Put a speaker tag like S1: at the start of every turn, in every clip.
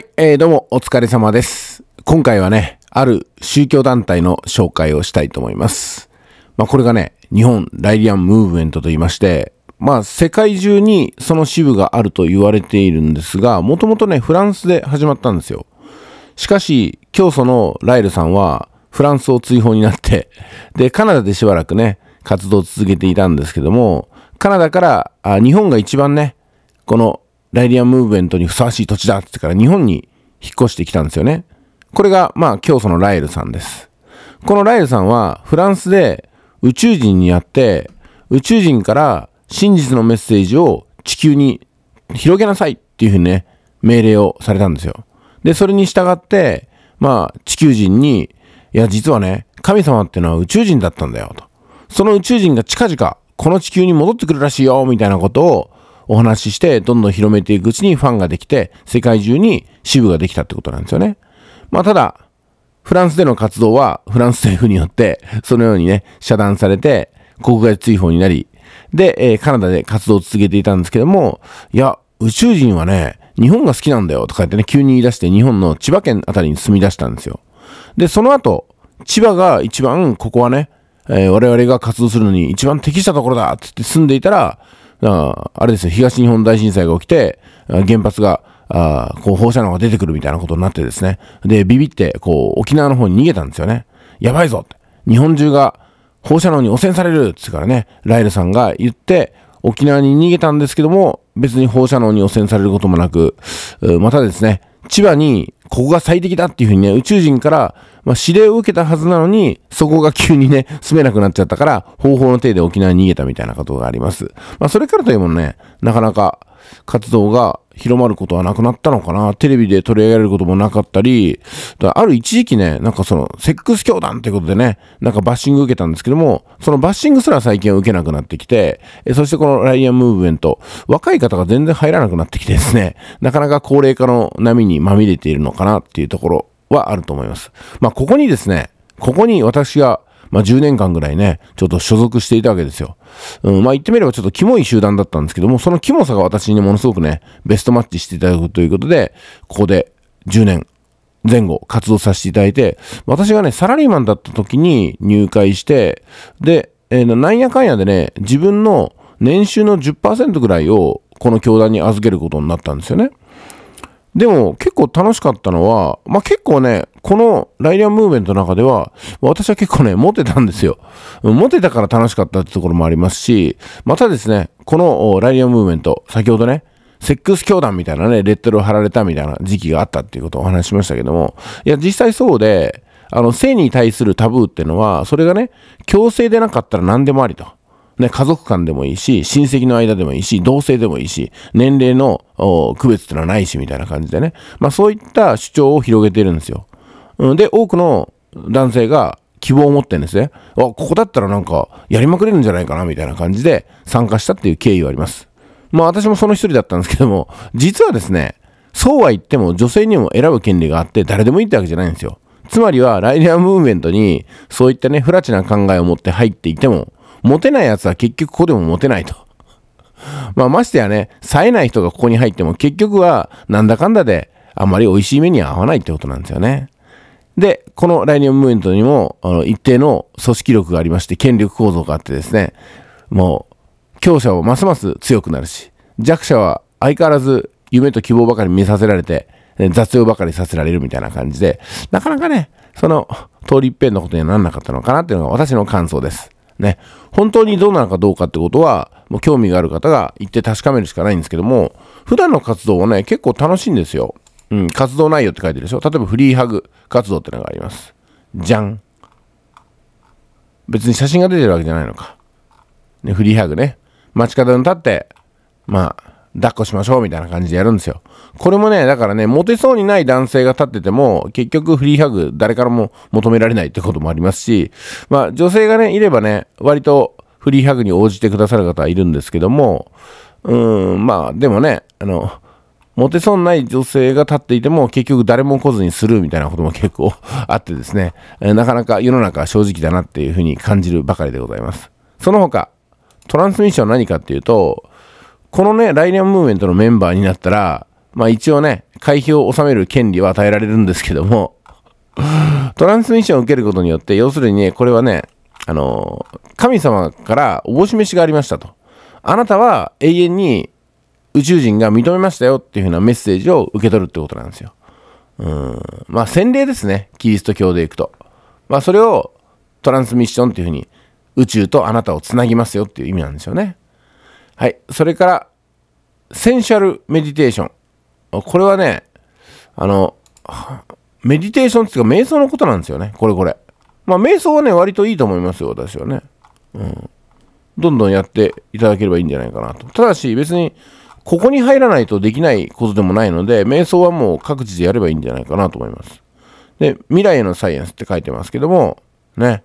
S1: い、えー、どうもお疲れ様です。今回はね、ある宗教団体の紹介をしたいと思います。まあこれがね、日本ライリアンムーブメントと言いまして、まあ世界中にその支部があると言われているんですが、もともとね、フランスで始まったんですよ。しかし、教祖のライルさんはフランスを追放になって、で、カナダでしばらくね、活動を続けていたんですけども、カナダから、あ日本が一番ね、このライディアムーブメントにふさわしい土地だって言ってから日本に引っ越してきたんですよね。これが、まあ、教祖のライルさんです。このライルさんは、フランスで宇宙人に会って、宇宙人から真実のメッセージを地球に広げなさいっていうふうにね、命令をされたんですよ。で、それに従って、まあ、地球人に、いや、実はね、神様ってのは宇宙人だったんだよ、と。その宇宙人が近々、この地球に戻ってくるらしいよ、みたいなことをお話しして、どんどん広めていくうちにファンができて、世界中に支部ができたってことなんですよね。まあただ、フランスでの活動は、フランス政府によって、そのようにね、遮断されて、国外追放になり、で、えー、カナダで活動を続けていたんですけども、いや、宇宙人はね、日本が好きなんだよとか言ってね、急に言い出して日本の千葉県あたりに住み出したんですよ。で、その後、千葉が一番、ここはね、えー、我々が活動するのに一番適したところだって言って住んでいたら、ああれですよ、東日本大震災が起きて、原発が、あこう放射能が出てくるみたいなことになってですね。で、ビビって、こう、沖縄の方に逃げたんですよね。やばいぞって。日本中が放射能に汚染されるってからね、ライルさんが言って、沖縄に逃げたんですけども、別に放射能に汚染されることもなく、またですね、千葉にここが最適だっていうふうにね、宇宙人から、まあ、指令を受けたはずなのに、そこが急にね、住めなくなっちゃったから、方法の手で沖縄に逃げたみたいなことがあります。まあ、それからというもんね、なかなか活動が広まることはなくなったのかな。テレビで取り上げられることもなかったり、ある一時期ね、なんかその、セックス教団ってことでね、なんかバッシング受けたんですけども、そのバッシングすら最近は受けなくなってきて、えそしてこのライアンムーブメント、若い方が全然入らなくなってきてですね、なかなか高齢化の波にまみれているのかなっていうところはあると思います。まあ、ここにですね、ここに私がまあ、10年間ぐらいね、ちょっと所属していたわけですよ。うん、まあ、言ってみればちょっとキモい集団だったんですけども、そのキモさが私にものすごくね、ベストマッチしていただくということで、ここで10年前後活動させていただいて、私がね、サラリーマンだった時に入会して、で、えー、なんやかんやでね、自分の年収の10%ぐらいをこの教団に預けることになったんですよね。でも結構楽しかったのは、まあ、結構ね、このライリアンムーブメントの中では、私は結構ね、モテたんですよ。モテたから楽しかったってところもありますし、またですね、このライリアンムーブメント、先ほどね、セックス教団みたいなね、レッテルを貼られたみたいな時期があったっていうことをお話ししましたけども、いや、実際そうで、あの、性に対するタブーっていうのは、それがね、強制でなかったら何でもありと。ね、家族間でもいいし、親戚の間でもいいし、同性でもいいし、年齢の区別っていうのはないし、みたいな感じでね。まあそういった主張を広げてるんですよ。うん、で、多くの男性が希望を持ってんですね。あ、ここだったらなんか、やりまくれるんじゃないかな、みたいな感じで参加したっていう経緯はあります。まあ私もその一人だったんですけども、実はですね、そうは言っても女性にも選ぶ権利があって誰でもいいってわけじゃないんですよ。つまりは、ライィアムーブメントに、そういったね、不拉致な考えを持って入っていても、モテない奴は結局ここでもモテないと。まあ、ましてやね、冴えない人がここに入っても、結局は、なんだかんだで、あんまり美味しい目には合わないってことなんですよね。で、このライニオンムーメントにも、あの、一定の組織力がありまして、権力構造があってですね、もう、強者はますます強くなるし、弱者は相変わらず夢と希望ばかり見させられて、雑用ばかりさせられるみたいな感じで、なかなかね、その、通り一遍のことにはなんなかったのかなっていうのが私の感想です。ね、本当にどうなのかどうかってことは、もう興味がある方が行って確かめるしかないんですけども、普段の活動をね、結構楽しいんですよ。うん、活動内容って書いてるでしょ例えばフリーハグ活動ってのがあります。じゃん。別に写真が出てるわけじゃないのか。ね、フリーハグね。街角に立って、まあ、抱っこしましょうみたいな感じでやるんですよ。これもね、だからね、モテそうにない男性が立ってても、結局フリーハグ誰からも求められないってこともありますし、まあ女性がね、いればね、割とフリーハグに応じてくださる方はいるんですけども、うーん、まあでもね、あの、モテそうない女性が立っていても結局誰も来ずにするみたいなことも結構あってですね、えなかなか世の中正直だなっていうふうに感じるばかりでございます。その他、トランスミッションは何かっていうと、このね、ライアンムーブメントのメンバーになったら、まあ一応ね、会費を納める権利は与えられるんですけども、トランスミッションを受けることによって、要するにね、これはね、あの、神様からおぼし飯がありましたと。あなたは永遠に宇宙人が認めましたよっていう風なメッセージを受け取るってことなんですよ。うん。まあ、洗礼ですね。キリスト教でいくと。まあ、それをトランスミッションっていう風に宇宙とあなたをつなぎますよっていう意味なんですよね。はい。それから、センシャルメディテーション。これはね、あの、メディテーションっていうか瞑想のことなんですよね。これこれ。まあ、瞑想はね、割といいと思いますよ、私はね。うん。どんどんやっていただければいいんじゃないかなと。ただし、別に、ここに入らないとできないことでもないので、瞑想はもう各自でやればいいんじゃないかなと思います。で、未来へのサイエンスって書いてますけども、ね、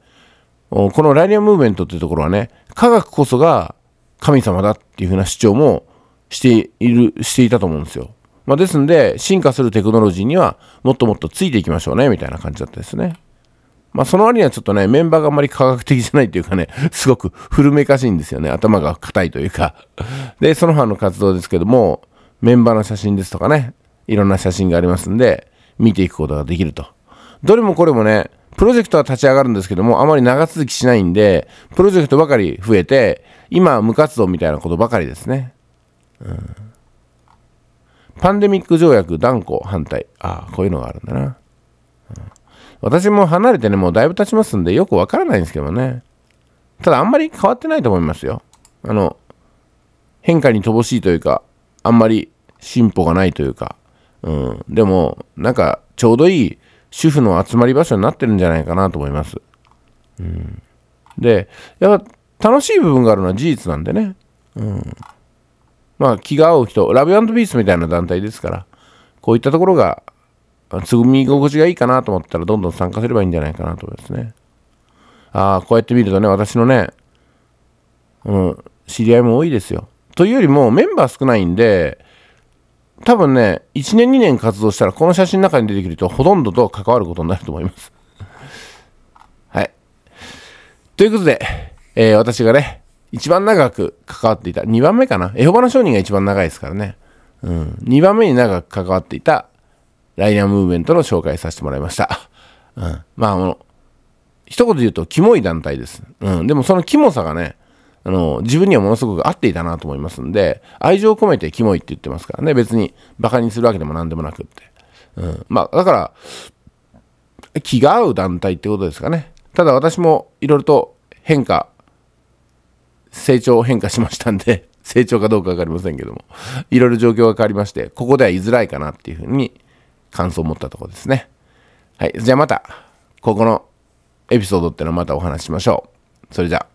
S1: このライリアムーブメントっていうところはね、科学こそが神様だっていうふうな主張もしている、していたと思うんですよ。まあ、ですんで、進化するテクノロジーにはもっともっとついていきましょうね、みたいな感じだったですね。まあ、その割にはちょっとね、メンバーがあんまり科学的じゃないというかね、すごく古めかしいんですよね。頭が硬いというか。で、その他の活動ですけども、メンバーの写真ですとかね、いろんな写真がありますんで、見ていくことができると。どれもこれもね、プロジェクトは立ち上がるんですけども、あまり長続きしないんで、プロジェクトばかり増えて、今無活動みたいなことばかりですね。うん、パンデミック条約断固反対。ああ、こういうのがあるんだな。うん私も離れてね、もうだいぶ経ちますんで、よくわからないんですけどね。ただ、あんまり変わってないと思いますよ。あの、変化に乏しいというか、あんまり進歩がないというか、うん。でも、なんか、ちょうどいい主婦の集まり場所になってるんじゃないかなと思います。うん。で、やっぱ、楽しい部分があるのは事実なんでね。うん。まあ、気が合う人、ラブピースみたいな団体ですから、こういったところがつぐみ心地がいいかなと思ったらどんどん参加すればいいんじゃないかなと思いますね。ああ、こうやって見るとね、私のね、うん、知り合いも多いですよ。というよりもメンバー少ないんで、多分ね、1年2年活動したらこの写真の中に出てくるとほとんどと関わることになると思います。はい。ということで、えー、私がね、一番長く関わっていた、2番目かな。エホバの商人が一番長いですからね。うん。2番目に長く関わっていたライナームーブメントの紹介させてもらいました。うん。まあ、あの、一言で言うと、キモい団体です。うん。でもそのキモさがね、あの、自分にはものすごく合っていたなと思いますんで、愛情を込めてキモいって言ってますからね、別にバカにするわけでも何でもなくって。うん。まあ、だから、気が合う団体ってことですかね。ただ私もいろいろと変化、成長変化しましたんで、成長かどうか分かりませんけども、いろいろ状況が変わりまして、ここでは居づらいかなっていうふうに感想を持ったところですね。はい。じゃあまた、ここのエピソードってのはまたお話ししましょう。それじゃあ。